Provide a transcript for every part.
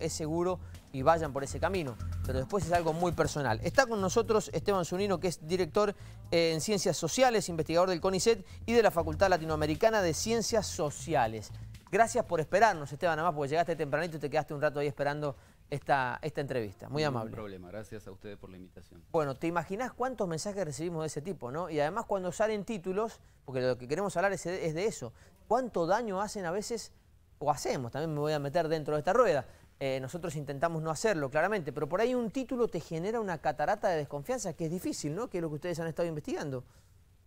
es seguro y vayan por ese camino. Pero después es algo muy personal. Está con nosotros Esteban Zunino, que es director eh, en Ciencias Sociales, investigador del CONICET y de la Facultad Latinoamericana de Ciencias Sociales. Gracias por esperarnos, Esteban, además, porque llegaste tempranito y te quedaste un rato ahí esperando esta, esta entrevista. Muy amable. No problema, gracias a ustedes por la invitación. Bueno, ¿te imaginas cuántos mensajes recibimos de ese tipo, no? Y además cuando salen títulos, porque lo que queremos hablar es de eso, cuánto daño hacen a veces, o hacemos, también me voy a meter dentro de esta rueda, eh, nosotros intentamos no hacerlo, claramente, pero por ahí un título te genera una catarata de desconfianza que es difícil, ¿no? Que es lo que ustedes han estado investigando.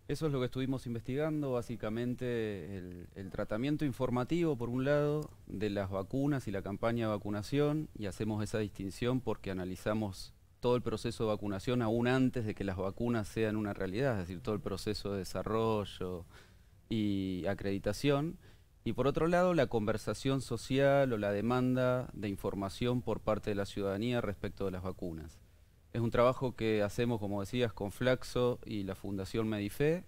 Eso es lo que estuvimos investigando, básicamente el, tratamiento informativo, por un lado, de las vacunas y la campaña de vacunación, y hacemos esa distinción porque analizamos todo el proceso de vacunación aún antes de que las vacunas sean una realidad, es decir, todo el proceso de desarrollo y acreditación y por otro lado, la conversación social o la demanda de información por parte de la ciudadanía respecto de las vacunas. Es un trabajo que hacemos, como decías, con Flaxo y la Fundación Medife.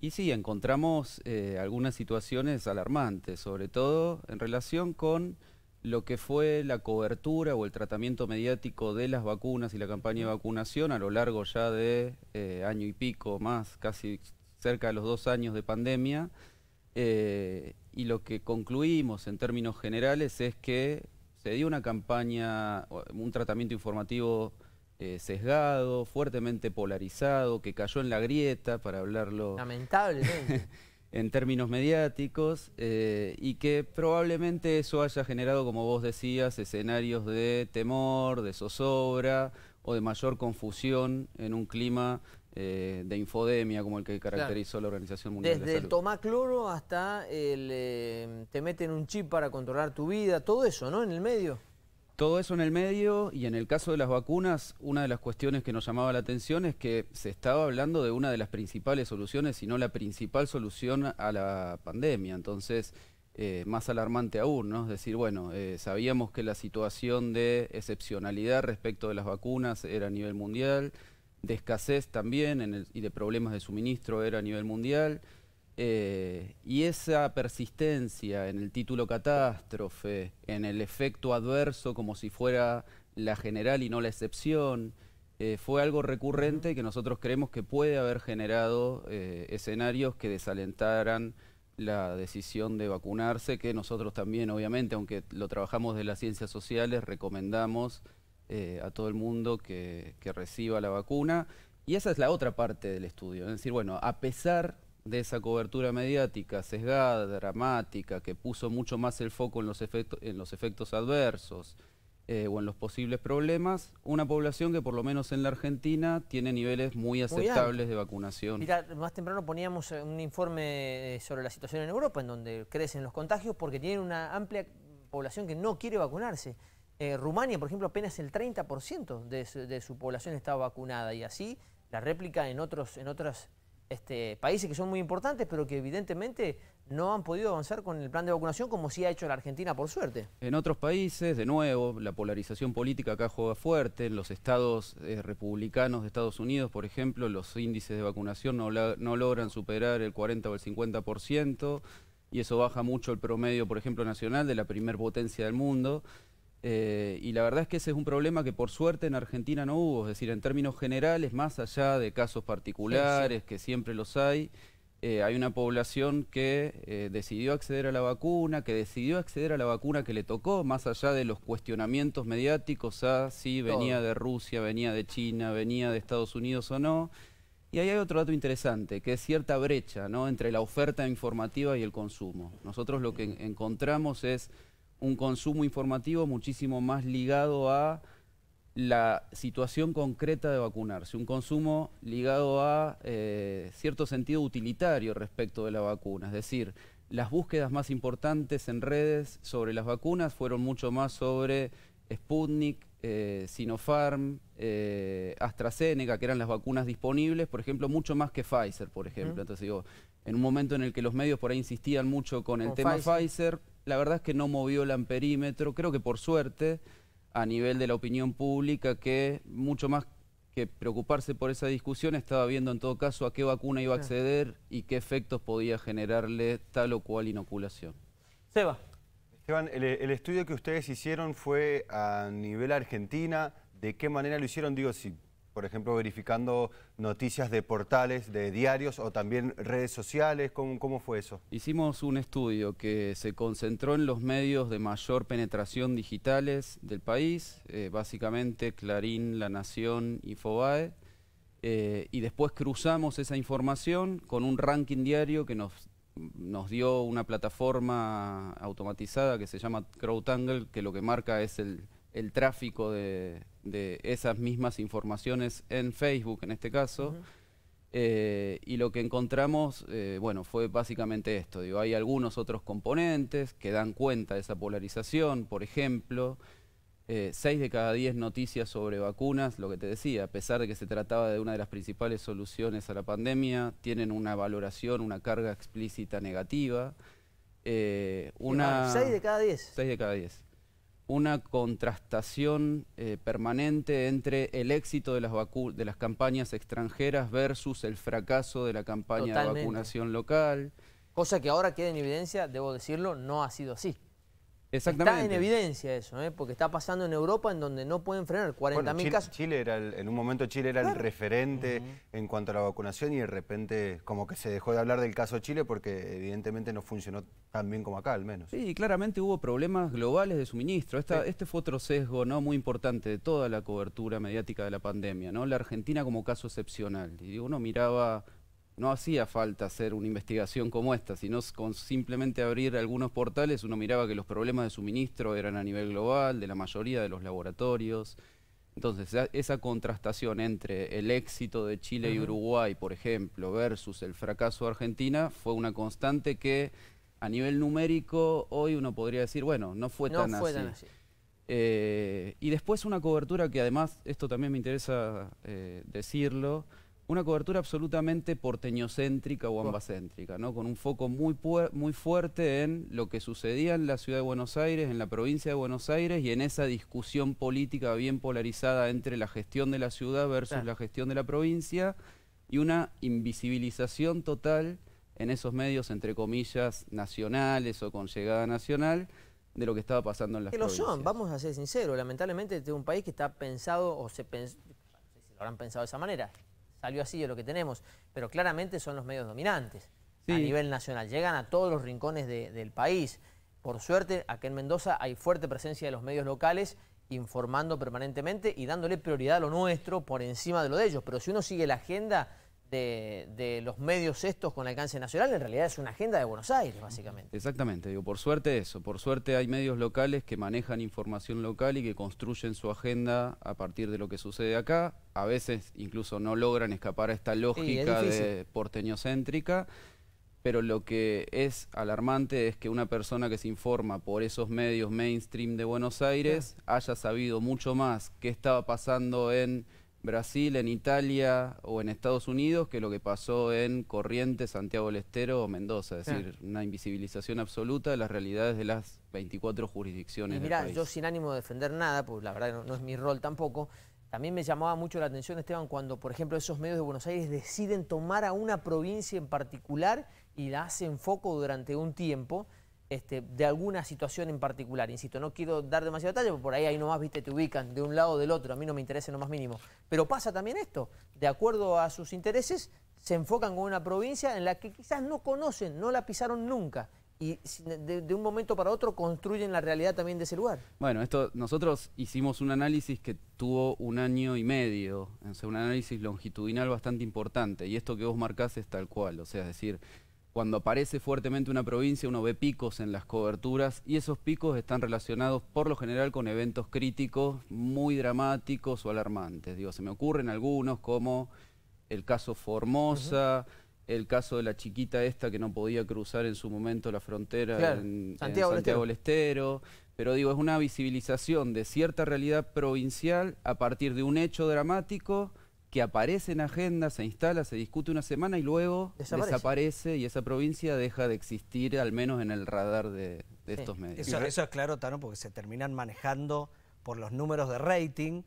Y sí, encontramos eh, algunas situaciones alarmantes, sobre todo en relación con lo que fue la cobertura o el tratamiento mediático de las vacunas y la campaña de vacunación a lo largo ya de eh, año y pico más, casi cerca de los dos años de pandemia eh, y lo que concluimos en términos generales es que se dio una campaña, un tratamiento informativo eh, sesgado, fuertemente polarizado, que cayó en la grieta, para hablarlo... lamentable, en términos mediáticos, eh, y que probablemente eso haya generado, como vos decías, escenarios de temor, de zozobra o de mayor confusión en un clima eh, de infodemia como el que caracterizó la Organización Mundial Desde tomar cloro hasta el eh, te meten un chip para controlar tu vida, todo eso, ¿no? En el medio. Todo eso en el medio y en el caso de las vacunas, una de las cuestiones que nos llamaba la atención es que se estaba hablando de una de las principales soluciones, si no la principal solución a la pandemia. Entonces, eh, más alarmante aún, ¿no? Es decir, bueno, sabíamos que la situación de excepcionalidad respecto de las vacunas era a nivel mundial, de escasez también y de problemas de suministro era a nivel mundial. Eh, y esa persistencia en el título catástrofe, en el efecto adverso como si fuera la general y no la excepción, eh, fue algo recurrente que nosotros creemos que puede haber generado eh, escenarios que desalentaran la decisión de vacunarse, que nosotros también, obviamente, aunque lo trabajamos de las ciencias sociales, recomendamos eh, a todo el mundo que, reciba la vacuna. Y esa es la otra parte del estudio. Es decir, bueno, a pesar de esa cobertura mediática sesgada, dramática, que puso mucho más el foco en los, efectos en los efectos adversos eh, o en los posibles problemas, una población que por lo menos en la Argentina tiene niveles muy aceptables de vacunación. más temprano poníamos eh, un informe sobre la situación en Europa, en donde crecen los contagios porque tienen una amplia población que no quiere vacunarse. Eh, Rumania, por ejemplo, apenas el 30% de su, de su, población está vacunada y así la réplica en otros, en otros este, países que son muy importantes, pero que evidentemente no han podido avanzar con el plan de vacunación como sí ha hecho la Argentina, por suerte. En otros países, de nuevo, la polarización política acá juega fuerte. En los estados eh, republicanos de Estados Unidos, por ejemplo, los índices de vacunación no, no logran superar el 40 o el 50%, y eso baja mucho el promedio, por ejemplo, nacional de la primer potencia del mundo. Eh, y la verdad es que ese es un problema que por suerte en Argentina no hubo, es decir, en términos generales, más allá de casos particulares, que siempre los hay, eh, hay una población que eh, decidió acceder a la vacuna, que decidió acceder a la vacuna que le tocó, más allá de los cuestionamientos mediáticos a si venía de Rusia, venía de China, venía de Estados Unidos o no. Y ahí hay otro dato interesante, que es cierta brecha ¿no? entre la oferta informativa y el consumo. Nosotros lo que encontramos es un consumo informativo muchísimo más ligado a la situación concreta de vacunarse, un consumo ligado a eh, cierto sentido utilitario respecto de la vacuna, es decir, las búsquedas más importantes en redes sobre las vacunas fueron mucho más sobre Sputnik, eh, Sinopharm, eh, AstraZeneca, que eran las vacunas disponibles, por ejemplo, mucho más que Pfizer, por ejemplo. Entonces digo, en un momento en el que los medios por ahí insistían mucho con el tema Pfizer. Pfizer. la verdad es que no movió el amperímetro, creo que por suerte, a nivel de la opinión pública, que mucho más que preocuparse por esa discusión, estaba viendo en todo caso a qué vacuna iba a acceder y qué efectos podía generarle tal o cual inoculación. Seba. Esteban, el, estudio que ustedes hicieron fue a nivel argentina, ¿de qué manera lo hicieron? Digo, si por ejemplo, verificando noticias de portales, de diarios o también redes sociales? ¿Cómo, ¿Cómo, fue eso? Hicimos un estudio que se concentró en los medios de mayor penetración digitales del país, eh, básicamente Clarín, La Nación, y eh, y después cruzamos esa información con un ranking diario que nos, nos dio una plataforma automatizada que se llama CrowdTangle, que lo que marca es el tráfico de, de esas mismas informaciones en Facebook, en este caso. Eh, y lo que encontramos, eh, bueno, fue básicamente esto. Digo, hay algunos otros componentes que dan cuenta de esa polarización. Por ejemplo, 6 eh, de cada diez noticias sobre vacunas, lo que te decía, a pesar de que se trataba de una de las principales soluciones a la pandemia, tienen una valoración, una carga explícita negativa. una... 6 de cada diez seis de cada diez una contrastación eh, permanente entre el éxito de las, de las campañas extranjeras versus el fracaso de la campaña de vacunación local. Cosa que ahora queda en evidencia, debo decirlo, no ha sido así. Exactamente. Está en evidencia eso, ¿eh? porque está pasando en Europa en donde no pueden frenar 40.000 bueno, Chile era en un momento Chile era el referente en cuanto a la vacunación y de repente como que se dejó de hablar del caso Chile porque evidentemente no funcionó tan bien como acá al menos. Sí, y claramente hubo problemas globales de suministro. Este fue otro sesgo no muy importante de toda la cobertura mediática de la pandemia, ¿no? La Argentina como caso excepcional. Y uno miraba no hacía falta hacer una investigación como esta, sino con simplemente abrir algunos portales uno miraba que los problemas de suministro eran a nivel global, de la mayoría de los laboratorios. Entonces, esa contrastación entre el éxito de Chile y Uruguay, por ejemplo, versus el fracaso de Argentina, fue una constante que a nivel numérico hoy uno podría decir, bueno, no fue, tan, así. Eh, y después una cobertura que además, esto también me interesa eh, decirlo, una cobertura absolutamente porteñocéntrica o ambacéntrica, ¿no? con un foco muy, muy fuerte en lo que sucedía en la ciudad de Buenos Aires, en la provincia de Buenos Aires y en esa discusión política bien polarizada entre la gestión de la ciudad versus la gestión de la provincia y una invisibilización total en esos medios, entre comillas, nacionales o con llegada nacional, de lo que estaba pasando en las provincias. vamos a ser sinceros, lamentablemente este es un país que está pensado o se, lo habrán pensado de esa manera, salió así de lo que tenemos, pero claramente son los medios dominantes a nivel nacional, llegan a todos los rincones del país. Por suerte, aquí en Mendoza hay fuerte presencia de los medios locales informando permanentemente y dándole prioridad a lo nuestro por encima de lo de ellos, pero si uno sigue la agenda de, los medios estos con alcance nacional, en realidad es una agenda de Buenos Aires, básicamente. Exactamente, digo, por suerte eso, por suerte hay medios locales que manejan información local y que construyen su agenda a partir de lo que sucede acá, a veces incluso no logran escapar a esta lógica de porteñocéntrica, pero lo que es alarmante es que una persona que se informa por esos medios mainstream de Buenos Aires haya sabido mucho más qué estaba pasando en Brasil, en Italia o en Estados Unidos que lo que pasó en Corrientes, Santiago del Estero o Mendoza. Es decir, una invisibilización absoluta de las realidades de las 24 jurisdicciones. Mira, yo sin ánimo de defender nada, pues la verdad no es mi rol tampoco. También me llamaba mucho la atención, Esteban, cuando, por ejemplo, esos medios de Buenos Aires deciden tomar a una provincia en particular y la hacen foco durante un tiempo. Este, de alguna situación en particular. Insisto, no quiero dar demasiado detalle, porque por ahí ahí nomás, viste, te ubican de un lado o del otro, a mí no me interesa lo más mínimo. Pero pasa también esto, de acuerdo a sus intereses, se enfocan con una provincia en la que quizás no conocen, no la pisaron nunca. Y de, un momento para otro construyen la realidad también de ese lugar. Bueno, esto nosotros hicimos un análisis que tuvo un año y medio, un análisis longitudinal bastante importante, y esto que vos marcás es tal cual, o sea, es decir, cuando aparece fuertemente una provincia uno ve picos en las coberturas y esos picos están relacionados por lo general con eventos críticos muy dramáticos o alarmantes. Digo, se me ocurren algunos como el caso Formosa, el caso de la chiquita esta que no podía cruzar en su momento la frontera en Santiago, en Santiago del Estero. Pero digo, es una visibilización de cierta realidad provincial a partir de un hecho dramático que aparece en agenda, se instala, se discute una semana y luego desaparece, y esa provincia deja de existir, al menos en el radar de, estos medios. Eso, es claro, Tano, porque se terminan manejando por los números de rating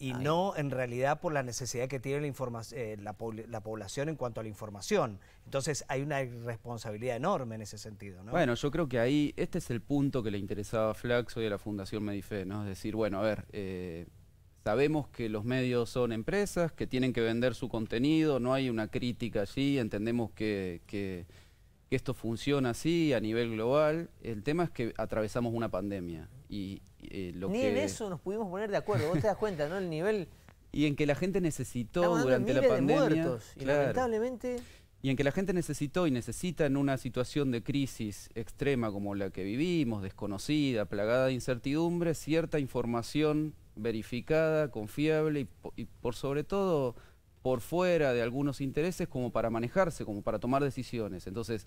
y no en realidad por la necesidad que tiene eh, la, población en cuanto a la información. Entonces hay una responsabilidad enorme en ese sentido. Bueno, yo creo que ahí este es el punto que le interesaba a Flaxo y a la Fundación Medife, ¿no? Es decir, bueno, a ver... Eh, Sabemos que los medios son empresas, que tienen que vender su contenido, no hay una crítica allí, entendemos que, esto funciona así a nivel global. El tema es que atravesamos una pandemia. Y, eh, Ni en eso nos pudimos poner de acuerdo, vos te das cuenta, ¿no? El nivel... Y en que la gente necesitó durante la pandemia... lamentablemente... Y en que la gente necesitó y necesita en una situación de crisis extrema como la que vivimos, desconocida, plagada de incertidumbre, cierta información verificada, confiable y, por sobre todo por fuera de algunos intereses como para manejarse, como para tomar decisiones. Entonces,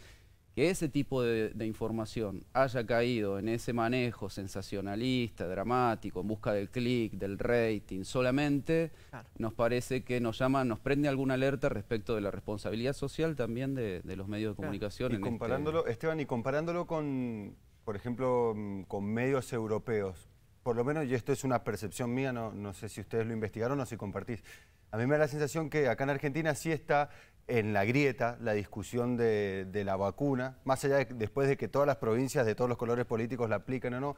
que ese tipo de, información haya caído en ese manejo sensacionalista, dramático, en busca del clic, del rating, solamente nos parece que nos llama, nos prende alguna alerta respecto de la responsabilidad social también de, los medios de comunicación. Y este comparándolo, Esteban, y comparándolo con, por ejemplo, mm, con medios europeos, por lo menos, y esto es una percepción mía, no, no sé si ustedes lo investigaron o si compartís, a mí me da la sensación que acá en Argentina sí está en la grieta la discusión de, la vacuna, más allá de, después de que todas las provincias de todos los colores políticos la aplican o no,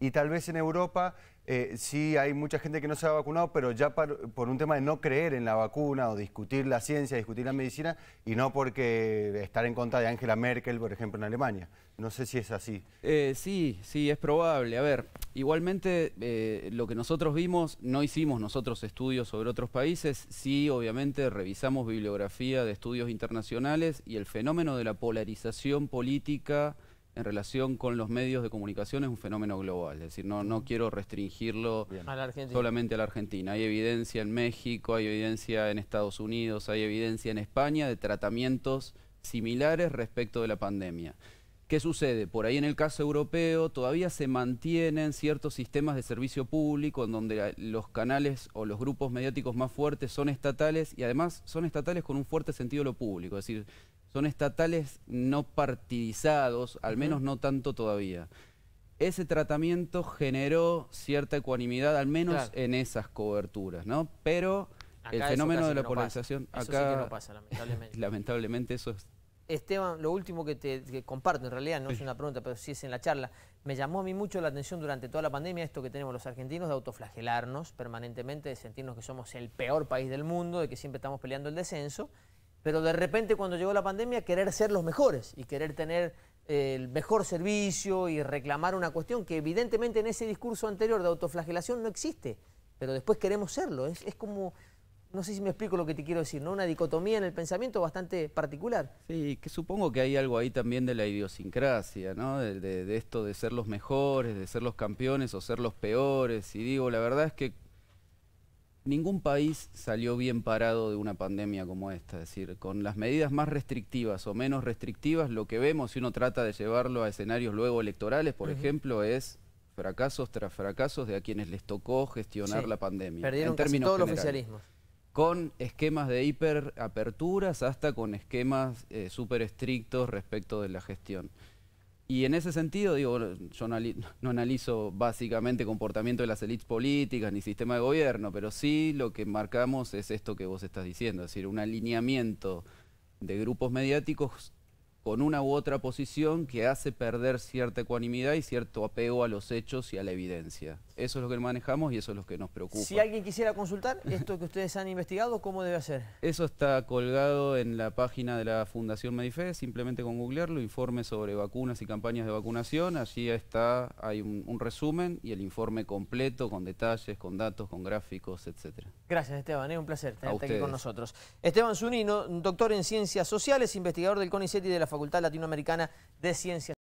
y tal vez en Europa eh, sí hay mucha gente que no se ha vacunado, pero ya por un tema de no creer en la vacuna o discutir la ciencia, discutir la medicina, y no porque estar en contra de Angela Merkel, por ejemplo, en Alemania. No sé si es así. Eh, sí, sí, es probable. A ver, igualmente eh, lo que nosotros vimos, no hicimos nosotros estudios sobre otros países, sí, obviamente revisamos bibliografía de estudios internacionales y el fenómeno de la polarización política en relación con los medios de comunicación es un fenómeno global, es decir, no, no mm. quiero restringirlo solamente a la Argentina. Hay evidencia en México, hay evidencia en Estados Unidos, hay evidencia en España de tratamientos similares respecto de la pandemia. ¿Qué sucede? Por ahí en el caso europeo todavía se mantienen ciertos sistemas de servicio público en donde los canales o los grupos mediáticos más fuertes son estatales y además son estatales con un fuerte sentido de lo público, es decir, son estatales no partidizados, al menos no tanto todavía. Ese tratamiento generó cierta ecuanimidad, al menos en esas coberturas, ¿no? Pero el fenómeno de la polarización acá... que no pasa, lamentablemente. lamentablemente eso es... Esteban, lo último que te comparto, en realidad no es una pregunta, pero sí es en la charla, me llamó a mí mucho la atención durante toda la pandemia esto que tenemos los argentinos de autoflagelarnos permanentemente, de sentirnos que somos el peor país del mundo, de que siempre estamos peleando el descenso, pero de repente cuando llegó la pandemia querer ser los mejores y querer tener eh, el mejor servicio y reclamar una cuestión que evidentemente en ese discurso anterior de autoflagelación no existe, pero después queremos serlo. Es, como, no sé si me explico lo que te quiero decir, ¿no? Una dicotomía en el pensamiento bastante particular. Sí, que supongo que hay algo ahí también de la idiosincrasia, ¿no? de esto de ser los mejores, de ser los campeones o ser los peores. Y digo, la verdad es que Ningún país salió bien parado de una pandemia como esta, es decir, con las medidas más restrictivas o menos restrictivas, lo que vemos si uno trata de llevarlo a escenarios luego electorales, por ejemplo, es fracasos tras fracasos de a quienes les tocó gestionar la pandemia. en términos casi Con esquemas de hiperaperturas hasta con esquemas eh, súper estrictos respecto de la gestión. Y en ese sentido, digo, yo no analizo básicamente comportamiento de las élites políticas ni sistema de gobierno, pero sí lo que marcamos es esto que vos estás diciendo, es decir, un alineamiento de grupos mediáticos con una u otra posición que hace perder cierta ecuanimidad y cierto apego a los hechos y a la evidencia. Eso es lo que manejamos y eso es lo que nos preocupa. Si alguien quisiera consultar esto que ustedes han investigado, ¿cómo debe hacer? Eso está colgado en la página de la Fundación Medife, simplemente con googlearlo, informe sobre vacunas y campañas de vacunación, allí está, hay un, resumen y el informe completo con detalles, con datos, con gráficos, etcétera. Gracias Esteban, es ¿eh? un placer tenerte aquí con nosotros. Esteban Zunino, doctor en Ciencias Sociales, investigador del CONICET y de la Facultad Latinoamericana de Ciencias.